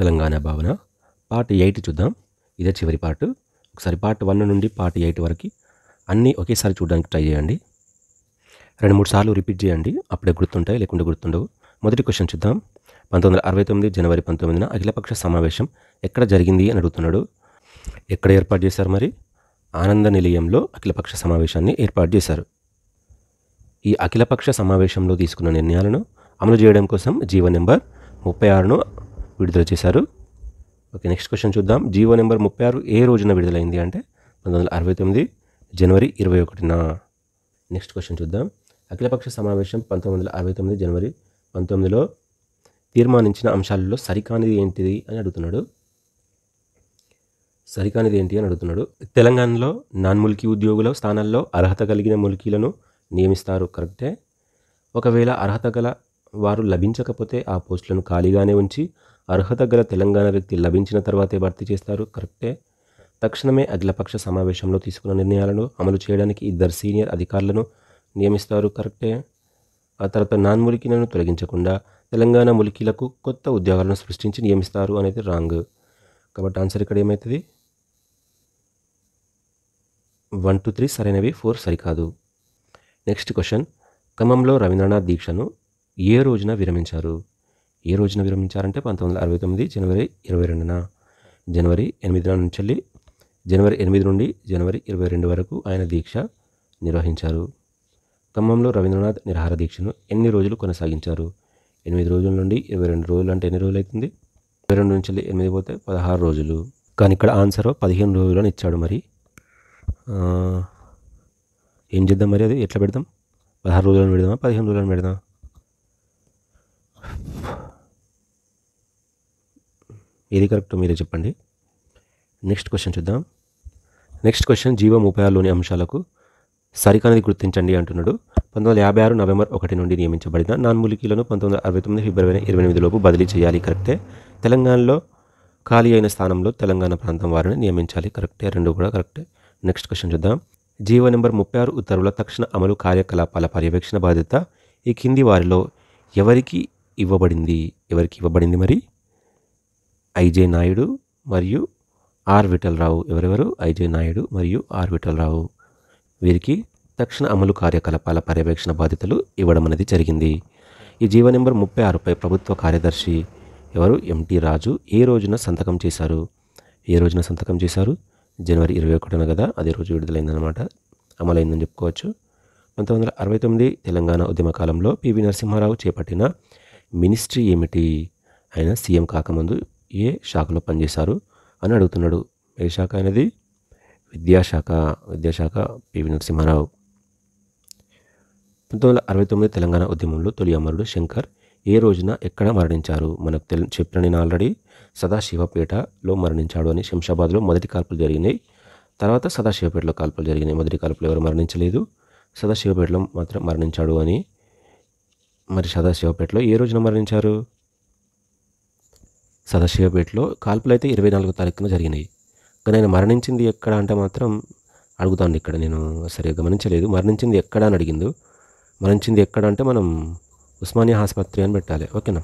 తెలంగాణ భావన part eight చూద్దాం ఇదే చివరి పార్ట్ ఒకసారి పార్ట్ వన్ నుండి పార్ట్ ఎయిట్ వరకు అన్నీ ఒకేసారి చూడడానికి ట్రై చేయండి రెండు మూడు సార్లు రిపీట్ చేయండి అప్పుడే గుర్తుంటాయి లేకుండా గుర్తుండవు మొదటి క్వశ్చన్ చూద్దాం పంతొమ్మిది అరవై తొమ్మిది జనవరి పంతొమ్మిదిన అఖిలపక్ష సమావేశం ఎక్కడ జరిగింది అని అడుగుతున్నాడు ఎక్కడ ఏర్పాటు చేశారు మరి ఆనంద నిలయంలో అఖిలపక్ష సమావేశాన్ని ఏర్పాటు చేశారు ఈ అఖిలపక్ష సమావేశంలో తీసుకున్న నిర్ణయాలను అమలు చేయడం కోసం జీవో నెంబర్ ముప్పై ఆరును విడుదల చేశారు ఓకే నెక్స్ట్ క్వశ్చన్ చూద్దాం జీవో నెంబర్ ముప్పై ఆరు ఏ రోజున విడుదలైంది అంటే పంతొమ్మిది వందల అరవై తొమ్మిది జనవరి ఇరవై ఒకటిన నెక్స్ట్ క్వశ్చన్ చూద్దాం అఖిలపక్ష సమావేశం పంతొమ్మిది వందల అరవై తొమ్మిది జనవరి పంతొమ్మిదిలో తీర్మానించిన అంశాలలో సరికానిది ఏంటిది అని అడుగుతున్నాడు సరికానిది ఏంటి అని అడుగుతున్నాడు తెలంగాణలో నాన్ ముల్కీ ఉద్యోగుల స్థానాల్లో అర్హత కలిగిన ముల్కీలను నియమిస్తారు కరెక్టే ఒకవేళ అర్హత గల వారు లభించకపోతే ఆ పోస్టులను ఖాళీగానే ఉంచి అర్హత గల తెలంగాణ వ్యక్తి లభించిన తర్వాతే భర్తీ చేస్తారు కరెక్టే తక్షణమే అఖిలపక్ష సమావేశంలో తీసుకున్న నిర్ణయాలను అమలు చేయడానికి ఇద్దరు సీనియర్ అధికారులను నియమిస్తారు కరెక్టే ఆ తర్వాత నాన్ ములికిలను తొలగించకుండా తెలంగాణ ములికీలకు కొత్త ఉద్యోగాలను సృష్టించి నియమిస్తారు అనేది రాంగ్ కాబట్టి ఆన్సర్ ఇక్కడ ఏమవుతుంది వన్ టూ త్రీ సరైనవి ఫోర్ సరికాదు నెక్స్ట్ క్వశ్చన్ ఖమ్మంలో రవీంద్రనాథ్ దీక్షను ఏ రోజున విరమించారు ఏ రోజున విరమించారంటే పంతొమ్మిది వందల అరవై తొమ్మిది జనవరి ఇరవై రెండున జనవరి ఎనిమిదిన నుంచి జనవరి ఎనిమిది నుండి జనవరి ఇరవై రెండు వరకు ఆయన దీక్ష నిర్వహించారు ఖమ్మంలో రవీంద్రనాథ్ నిరహార దీక్షను ఎన్ని రోజులు కొనసాగించారు ఎనిమిది రోజుల నుండి ఇరవై రెండు రోజులు అంటే ఎన్ని రోజులు అవుతుంది ఇరవై రెండు నుంచి ఎనిమిది పోతే పదహారు రోజులు కానీ ఇక్కడ ఆన్సర్ పదిహేను రోజులు అని ఇచ్చాడు మరి ఏం చేద్దాం మరి అది ఎట్లా పెడదాం పదహారు రోజులను పెడదామా పదిహేను రోజులను పెడదామా ఏది కరెక్ట్ మీరే చెప్పండి నెక్స్ట్ క్వశ్చన్ చూద్దాం నెక్స్ట్ క్వశ్చన్ జీవం ముప్పై ఆరులోని అంశాలకు సరికానది గుర్తించండి అంటున్నాడు పంతొమ్మిది వందల యాభై ఆరు నవంబర్ ఒకటి నుండి నియమించబడిన నాన్మూలికీలను పంతొమ్మిది వందల అరవై తొమ్మిది ఫిబ్రవరి ఇరవై లోపు బదిలీ చేయాలి కరెక్టే తెలంగాణలో ఖాళీ అయిన స్థానంలో తెలంగాణ ప్రాంతం వారిని నియమించాలి కరెక్టే రెండు కూడా కరెక్టే నెక్స్ట్ క్వశ్చన్ చూద్దాం జీవో నెంబర్ ముప్పై ఆరు ఉత్తర్వుల తక్షణ అమలు కార్యకలాపాల పర్యవేక్షణ బాధ్యత ఈ కింది వారిలో ఎవరికి ఇవ్వబడింది ఎవరికి ఇవ్వబడింది మరి ఐజే నాయుడు మరియు ఆర్ విఠలరావు ఎవరెవరు ఐజే నాయుడు మరియు ఆర్ విఠలరావు వీరికి తక్షణ అమలు కార్యకలాపాల పర్యవేక్షణ బాధ్యతలు ఇవ్వడం అనేది జరిగింది ఈ జీవ నెంబర్ ముప్పై ఆరుపై ప్రభుత్వ కార్యదర్శి ఎవరు ఎంటీ రాజు ఏ రోజున సంతకం చేశారు ఏ రోజున సంతకం చేశారు జనవరి ఇరవై ఒకటిన కదా అదే రోజు విడుదలైందనమాట అమలైందని చెప్పుకోవచ్చు పంతొమ్మిది వందల అరవై తొమ్మిది తెలంగాణ ఉద్యమకాలంలో పివి నరసింహారావు చేపట్టిన మినిస్ట్రీ ఏమిటి ఆయన సీఎం కాకముందు ఏ శాఖలో పనిచేశారు అని అడుగుతున్నాడు ఏ శాఖ అనేది విద్యాశాఖ విద్యాశాఖ పివి నరసింహారావు పంతొమ్మిది వందల అరవై తొమ్మిది తెలంగాణ ఉద్యమంలో తొలి అమరుడు శంకర్ ఏ రోజున ఎక్కడ మరణించారు మనకు తెలి చెప్పిన నేను ఆల్రెడీ సదాశివపేటలో మరణించాడు అని శంషాబాద్లో మొదటి కాల్పులు జరిగినాయి తర్వాత సదాశివపేటలో కాల్పులు జరిగినాయి మొదటి కాల్పులు ఎవరు మరణించలేదు సదాశివపేటలో మాత్రం మరణించాడు అని మరి సదాశివపేటలో ఏ రోజున మరణించారు సదాశివపేటలో కాల్పులు అయితే ఇరవై నాలుగో తారీఖున జరిగినాయి కానీ ఆయన మరణించింది ఎక్కడ అంటే మాత్రం అడుగుతాను ఇక్కడ నేను సరిగ్గా గమనించలేదు మరణించింది ఎక్కడ అని అడిగిందో మరణించింది ఎక్కడ అంటే మనం ఉస్మానియా ఆసుపత్రి అని పెట్టాలి ఓకేనా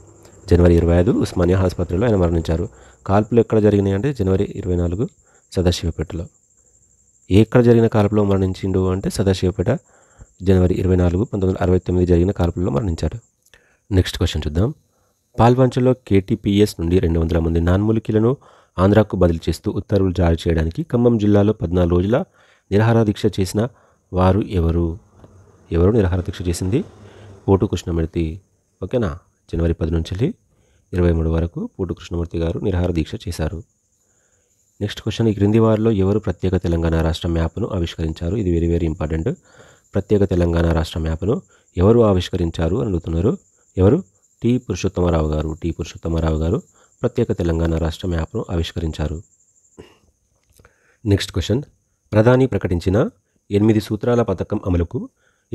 జనవరి ఇరవై ఐదు ఉస్మానియా ఆసుపత్రిలో ఆయన మరణించారు కాల్పులు ఎక్కడ జరిగినాయి అంటే జనవరి ఇరవై నాలుగు సదాశివపేటలో ఎక్కడ జరిగిన కాల్పులో మరణించిండు అంటే సదాశివపేట జనవరి ఇరవై నాలుగు పంతొమ్మిది అరవై తొమ్మిది జరిగిన కాల్పుల్లో మరణించారు నెక్స్ట్ క్వశ్చన్ చూద్దాం పాల్వంచలో కేటీపీఎస్ నుండి రెండు వందల మంది నాన్ములికిలను ఆంధ్రాకు బదిలీ చేస్తూ ఉత్తర్వులు జారీ చేయడానికి ఖమ్మం జిల్లాలో పద్నాలుగు రోజుల నిరాహార దీక్ష చేసిన వారు ఎవరు ఎవరు నిరాహార దీక్ష చేసింది పోటు కృష్ణమూర్తి ఓకేనా జనవరి పది నుంచి ఇరవై మూడు వరకు పోటు కృష్ణమూర్తి గారు నిరహార దీక్ష చేశారు నెక్స్ట్ క్వశ్చన్ ఈ క్రింది వారిలో ఎవరు ప్రత్యేక తెలంగాణ రాష్ట్ర మ్యాప్ను ఆవిష్కరించారు ఇది వెరీ వెరీ ఇంపార్టెంట్ ప్రత్యేక తెలంగాణ రాష్ట్ర మ్యాప్ను ఎవరు ఆవిష్కరించారు అని అడుగుతున్నారు ఎవరు టి పురుషోత్తమరావు గారు టి పురుషోత్తమరావు గారు ప్రత్యేక తెలంగాణ రాష్ట్ర మ్యాప్ను ఆవిష్కరించారు నెక్స్ట్ క్వశ్చన్ ప్రధాని ప్రకటించిన ఎనిమిది సూత్రాల పథకం అమలుకు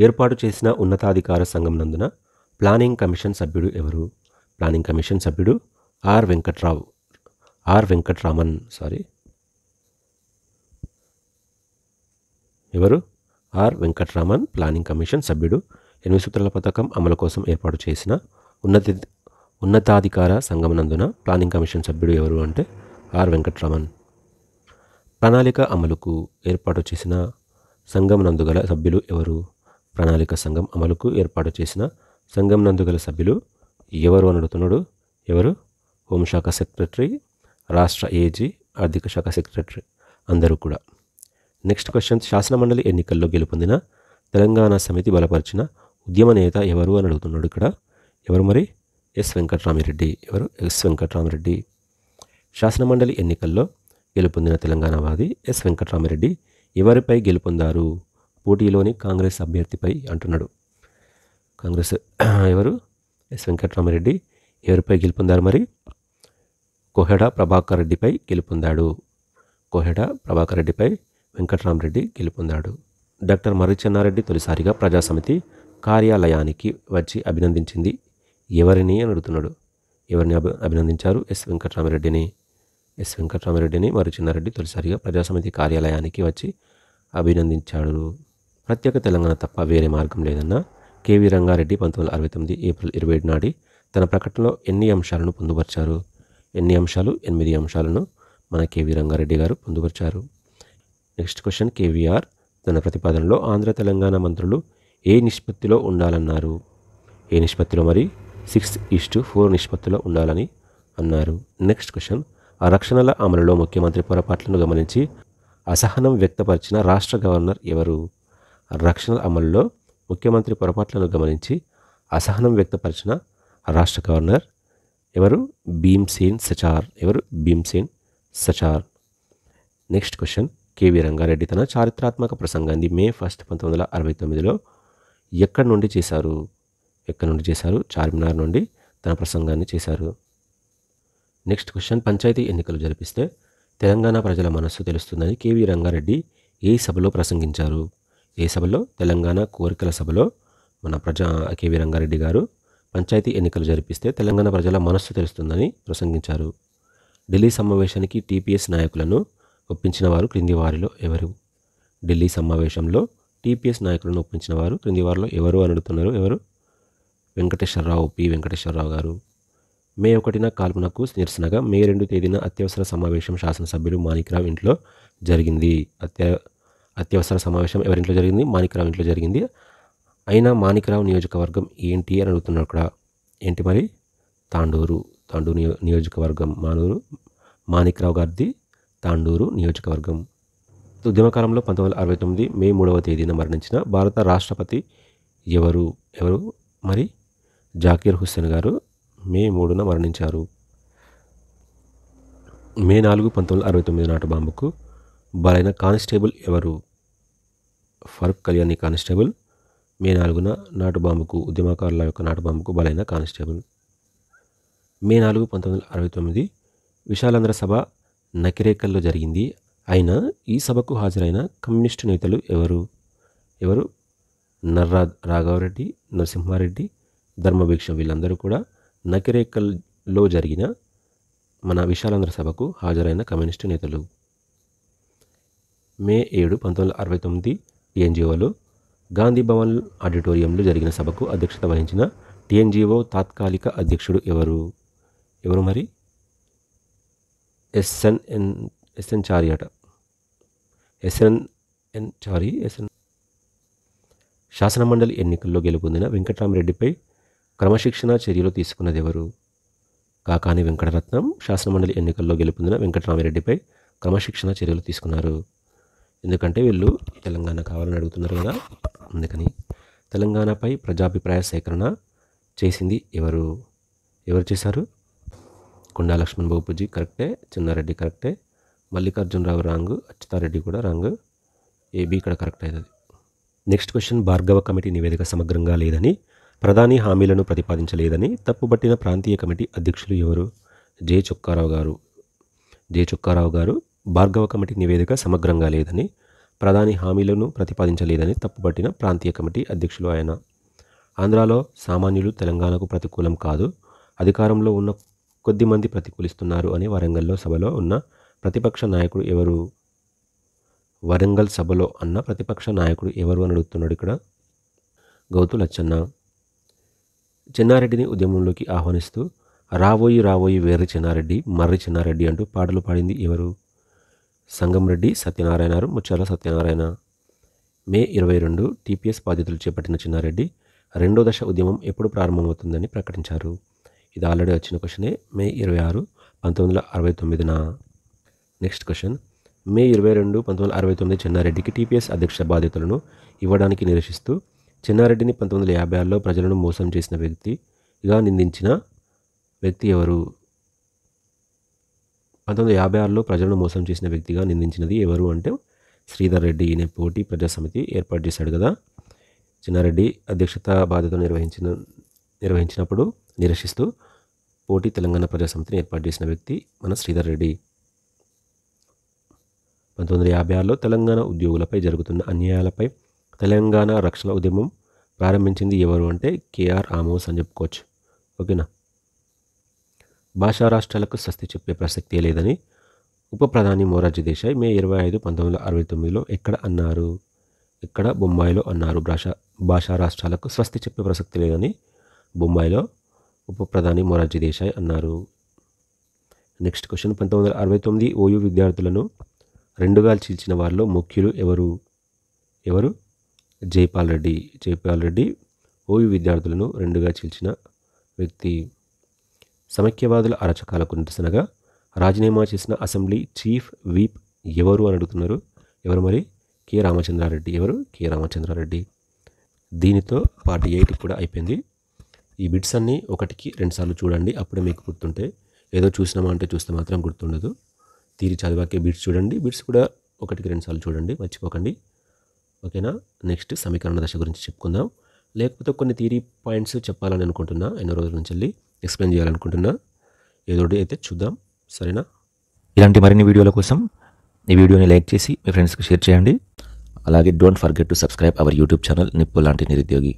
ఏర్పాటు చేసిన ఉన్నతాధికార సంఘం నందున ప్లానింగ్ కమిషన్ సభ్యుడు ఎవరు ప్లానింగ్ కమిషన్ సభ్యుడు R Venkatrao R Venkatraman sorry ఎవరు ఆర్ వెంకట్రామన్ ప్లానింగ్ కమిషన్ సభ్యుడు ఎనిమిది సూత్రాల పథకం అమలు కోసం ఏర్పాటు చేసిన ఉన్నతి ఉన్నతాధికార సంగమనందున ప్లానింగ్ కమిషన్ సభ్యుడు ఎవరు అంటే ఆర్ వెంకట్రామన్ ప్రణాళిక అమలుకు ఏర్పాటు చేసిన సంఘం నందుగల సభ్యులు ఎవరు ప్రణాళిక సంఘం అమలుకు ఏర్పాటు చేసిన సంఘం నందుగల సభ్యులు ఎవరు అడుగుతున్నాడు ఎవరు హోంశాఖ సెక్రటరీ రాష్ట్ర ఏజీ ఆర్థిక శాఖ సెక్రటరీ అందరూ కూడా నెక్స్ట్ క్వశ్చన్ శాసనమండలి ఎన్నికల్లో గెలుపొందిన తెలంగాణ సమితి బలపరిచిన ఉద్యమ నేత ఎవరు అని అడుగుతున్నాడు ఇక్కడ ఎవరు మరి ఎస్ వెంకట్రామిరెడ్డి ఎవరు ఎస్ వెంకట్రామిరెడ్డి శాసనమండలి ఎన్నికల్లో గెలుపొందిన తెలంగాణవాది ఎస్ వెంకట్రామిరెడ్డి ఎవరిపై గెలుపొందారు పోటీలోని కాంగ్రెస్ అభ్యర్థిపై అంటున్నాడు కాంగ్రెస్ ఎవరు ఎస్ వెంకట్రామిరెడ్డి ఎవరిపై గెలుపొందారు మరి కోహెడ ప్రభాకర్ రెడ్డిపై గెలుపొందాడు కోహెడ ప్రభాకర్ రెడ్డిపై వెంకట్రామరెడ్డి గెలుపొందాడు డాక్టర్ మర్రిచెన్నారెడ్డి తొలిసారిగా ప్రజాసమితి కార్యాలయానికి వచ్చి అభినందించింది ఎవరిని అని అడుగుతున్నాడు ఎవరిని అభి అభినందించారు ఎస్ వెంకటరామరెడ్డిని ఎస్ వెంకటరామరెడ్డిని వారి చిన్నారెడ్డి తొలిసారిగా ప్రజాసమితి కార్యాలయానికి వచ్చి అభినందించాడు ప్రత్యేక తెలంగాణ తప్ప వేరే మార్గం లేదన్న కేవీ రంగారెడ్డి పంతొమ్మిది అరవై తొమ్మిది ఏప్రిల్ ఇరవై ఏడు నాటి తన ప్రకటనలో ఎన్ని అంశాలను పొందుపరిచారు ఎన్ని అంశాలు ఎనిమిది అంశాలను మన కేవీ రంగారెడ్డి గారు పొందుపరిచారు నెక్స్ట్ క్వశ్చన్ కేవీఆర్ తన ప్రతిపాదనలో ఆంధ్ర తెలంగాణ మంత్రులు ఏ నిష్పత్తిలో ఉండాలన్నారు ఏ నిష్పత్తిలో మరి సిక్స్ ఈస్టు ఫోర్ నిష్పత్తిలో ఉండాలని అన్నారు నెక్స్ట్ క్వశ్చన్ ఆ రక్షణల అమలులో ముఖ్యమంత్రి పొరపాట్లను గమనించి అసహనం వ్యక్తపరిచిన రాష్ట్ర గవర్నర్ ఎవరు రక్షణల అమలులో ముఖ్యమంత్రి పొరపాట్లను గమనించి అసహనం వ్యక్తపరిచిన రాష్ట్ర గవర్నర్ ఎవరు భీమ్సేన్ సచార్ ఎవరు Bhimsen Sachar next question KV Ranga Reddy తన చారిత్రాత్మక ప్రసంగాన్ని మే ఫస్ట్ పంతొమ్మిది వందల అరవై తొమ్మిదిలో ఎక్కడి నుండి చేశారు ఎక్కడి నుండి చేశారు చార్మినార్ నుండి తన ప్రసంగాన్ని చేశారు నెక్స్ట్ క్వశ్చన్ పంచాయతీ ఎన్నికలు జరిపిస్తే తెలంగాణ ప్రజల మనస్సు తెలుస్తుందని కేవీ రంగారెడ్డి ఏ సభలో ప్రసంగించారు ఏ సభలో తెలంగాణ కోరికల సభలో మన ప్రజా కేవీ రంగారెడ్డి గారు పంచాయతీ ఎన్నికలు జరిపిస్తే తెలంగాణ ప్రజల మనస్సు తెలుస్తుందని ప్రసంగించారు ఢిల్లీ సమావేశానికి టీపీఎస్ నాయకులను ఒప్పించిన వారు క్రింది వారిలో ఎవరు ఢిల్లీ సమావేశంలో టీపీఎస్ నాయకులను ఒప్పించిన వారు క్రింది వారిలో ఎవరు అని అడుగుతున్నారు ఎవరు వెంకటేశ్వరరావు పి వెంకటేశ్వరరావు గారు మే ఒకటిన కాల్పునకు నిరసనగా మే రెండు తేదీన అత్యవసర సమావేశం శాసనసభ్యులు మాణిక్రావు ఇంట్లో జరిగింది అత్య అత్యవసర సమావేశం ఎవరింట్లో జరిగింది మాణిక్రావు ఇంట్లో జరిగింది అయినా మాణిక్రావు నియోజకవర్గం ఏంటి అని అడుగుతున్నారు అక్కడ ఏంటి మరి తాండూరు తాండూరు నియో నియోజకవర్గం మానూరు మాణిక్రావు గారిది తాండూరు నియోజకవర్గం ఉద్యమకాలంలో పంతొమ్మిది వందల అరవై తొమ్మిది మే మూడవ తేదీన మరణించిన భారత రాష్ట్రపతి ఎవరు ఎవరు మరి జాకీర్ హుస్సేన్ గారు మే మూడున మరణించారు మే నాలుగు పంతొమ్మిది అరవై తొమ్మిది నాటు బాంబుకు బలైన కానిస్టేబుల్ ఎవరు ఫరూక్ కళ్యాణి కానిస్టేబుల్ మే నాలుగున నాటు బాంబుకు ఉద్యమకారుల యొక్క నాటు బాంబుకు బలైన కానిస్టేబుల్ మే నాలుగు పంతొమ్మిది వందల అరవై తొమ్మిది విశాలంధ్ర సభ నకిరేకల్లో జరిగింది అయినా ఈ సభకు హాజరైన కమ్యూనిస్టు నేతలు ఎవరు ఎవరు నర్రా రాఘవరెడ్డి నరసింహారెడ్డి ధర్మభిక్ష వీళ్ళందరూ కూడా నకిరేకల్లో జరిగిన మన విశాలాంధ్ర సభకు హాజరైన కమ్యూనిస్టు నేతలు మే ఏడు పంతొమ్మిది వందల అరవై తొమ్మిది టీఎన్జిఓలో గాంధీ భవన్ ఆడిటోరియంలో జరిగిన సభకు అధ్యక్షత వహించిన టీఎన్జిఓ తాత్కాలిక అధ్యక్షుడు ఎవరు ఎవరు మరి ఎస్ఎన్ఎన్ ఎస్ఎన్ చారి అట ఎస్ఎన్ఎన్ చారి ఎస్ఎన్ శాసనమండలి ఎన్నికల్లో గెలుపొందిన వెంకటరామరెడ్డిపై క్రమశిక్షణ చర్యలు ఎవరు కాకాని వెంకటరత్నం శాసనమండలి ఎన్నికల్లో గెలుపొందిన వెంకటరామిరెడ్డిపై క్రమశిక్షణ చర్యలు తీసుకున్నారు ఎందుకంటే వీళ్ళు తెలంగాణ కావాలని అడుగుతున్నారు కదా అందుకని తెలంగాణపై ప్రజాభిప్రాయ సేకరణ చేసింది ఎవరు ఎవరు చేశారు కొండా లక్ష్మణ్ బాబుజీ కరెక్టే చిన్నారెడ్డి కరెక్టే మల్లికార్జునరావు రాంగ్ అచ్యుతారెడ్డి కూడా రాంగ్ ఏబీ ఇక్కడ కరెక్ట్ అయినది నెక్స్ట్ క్వశ్చన్ భార్గవ కమిటీ నివేదిక సమగ్రంగా లేదని ప్రధాని హామీలను ప్రతిపాదించలేదని తప్పుబట్టిన ప్రాంతీయ కమిటీ అధ్యక్షులు ఎవరు జే చుక్కారావు గారు జే చుక్కారావు గారు భార్గవ కమిటీ నివేదిక సమగ్రంగా లేదని ప్రధాని హామీలను ప్రతిపాదించలేదని తప్పుబట్టిన ప్రాంతీయ కమిటీ అధ్యక్షులు ఆయన ఆంధ్రాలో సామాన్యులు తెలంగాణకు ప్రతికూలం కాదు అధికారంలో ఉన్న కొద్ది మంది ప్రతికూలిస్తున్నారు అని వరంగల్లో సభలో ఉన్న ప్రతిపక్ష నాయకుడు ఎవరు వరంగల్ సభలో అన్న ప్రతిపక్ష నాయకుడు ఎవరు అని అడుగుతున్నాడు ఇక్కడ గౌతు లచ్చన్న చిన్నారెడ్డిని ఉద్యమంలోకి ఆహ్వానిస్తూ రావోయి రావోయి వేర్రి చిన్నారెడ్డి మర్రి చిన్నారెడ్డి అంటూ పాటలు పాడింది ఎవరు సంగంరెడ్డి సత్యనారాయణారు ముచ్చాల సత్యనారాయణ మే ఇరవై రెండు టీపీఎస్ బాధ్యతలు చేపట్టిన చిన్నారెడ్డి రెండో దశ ఉద్యమం ఎప్పుడు ప్రారంభమవుతుందని ప్రకటించారు ఇది ఆల్రెడీ వచ్చిన క్వశ్చనే మే ఇరవై ఆరు పంతొమ్మిది వందల అరవై తొమ్మిదిన నెక్స్ట్ క్వశ్చన్ మే ఇరవై రెండు పంతొమ్మిది వందల అరవై తొమ్మిది చిన్నారెడ్డికి టీపీఎస్ అధ్యక్ష బాధ్యతలను ఇవ్వడానికి నిరసిస్తూ చిన్నారెడ్డిని పంతొమ్మిది వందల యాభై ఆరులో ప్రజలను మోసం చేసిన వ్యక్తిగా నిందించిన వ్యక్తి ఎవరు పంతొమ్మిది వందల యాభై ఆరులో ప్రజలను మోసం చేసిన వ్యక్తిగా నిందించినది ఎవరు అంటే శ్రీధర్ రెడ్డి ఈయన పోటీ ప్రజాసమితి ఏర్పాటు చేశాడు కదా చిన్నారెడ్డి అధ్యక్షత బాధ్యత నిర్వహించిన నిర్వహించినప్పుడు నిరసిస్తూ పోటీ తెలంగాణ ప్రజాసమితిని ఏర్పాటు చేసిన వ్యక్తి మన శ్రీధర్ రెడ్డి పంతొమ్మిది వందల యాభై ఆరులో తెలంగాణ ఉద్యోగులపై జరుగుతున్న అన్యాయాలపై తెలంగాణ రక్షణ ఉద్యమం ప్రారంభించింది ఎవరు అంటే కేఆర్ ఆమోస్ అని చెప్పుకోవచ్చు ఓకేనా భాషా రాష్ట్రాలకు స్వస్తి చెప్పే ప్రసక్తే లేదని ఉప ప్రధాని మోరార్జీ దేశాయ్ మే ఇరవై ఐదు పంతొమ్మిది వందల అరవై తొమ్మిదిలో ఎక్కడ అన్నారు ఇక్కడ బొంబాయిలో అన్నారు భాష భాషా రాష్ట్రాలకు స్వస్తి చెప్పే ప్రసక్తి లేదని బొంబాయిలో ఉప ప్రధాని మొరార్జీ దేశాయ్ అన్నారు నెక్స్ట్ క్వశ్చన్ పంతొమ్మిది వందల అరవై తొమ్మిది ఓయూ విద్యార్థులను రెండుగా చీల్చిన వారిలో ముఖ్యులు ఎవరు ఎవరు జైపాల్ రెడ్డి జైపాల్ రెడ్డి ఓవి విద్యార్థులను రెండుగా చీల్చిన వ్యక్తి సమైక్యవాదుల అరచకాలకు నిరసనగా రాజీనామా చేసిన అసెంబ్లీ చీఫ్ వీప్ ఎవరు అని అడుగుతున్నారు ఎవరు మరి కె రామచంద్రారెడ్డి ఎవరు కె రామచంద్రారెడ్డి దీనితో పార్టీ ఎయిట్ కూడా అయిపోయింది ఈ బిట్స్ అన్నీ ఒకటికి రెండుసార్లు చూడండి అప్పుడే మీకు గుర్తుంటే ఏదో చూసినామా అంటే చూస్తే మాత్రం గుర్తుండదు తీరి చదివాకే బిట్స్ చూడండి బిట్స్ కూడా ఒకటికి రెండుసార్లు చూడండి మర్చిపోకండి ఓకేనా నెక్స్ట్ సమీకరణ దశ గురించి చెప్పుకుందాం లేకపోతే కొన్ని థీరీ పాయింట్స్ చెప్పాలని అనుకుంటున్నా ఎన్నో రోజుల నుంచి వెళ్ళి ఎక్స్ప్లెయిన్ చేయాలనుకుంటున్నా ఏదో అయితే చూద్దాం సరేనా ఇలాంటి మరిన్ని వీడియోల కోసం ఈ వీడియోని లైక్ చేసి మీ ఫ్రెండ్స్కి షేర్ చేయండి అలాగే don't forget to subscribe our YouTube channel నిప్పు లాంటి నిరుద్యోగి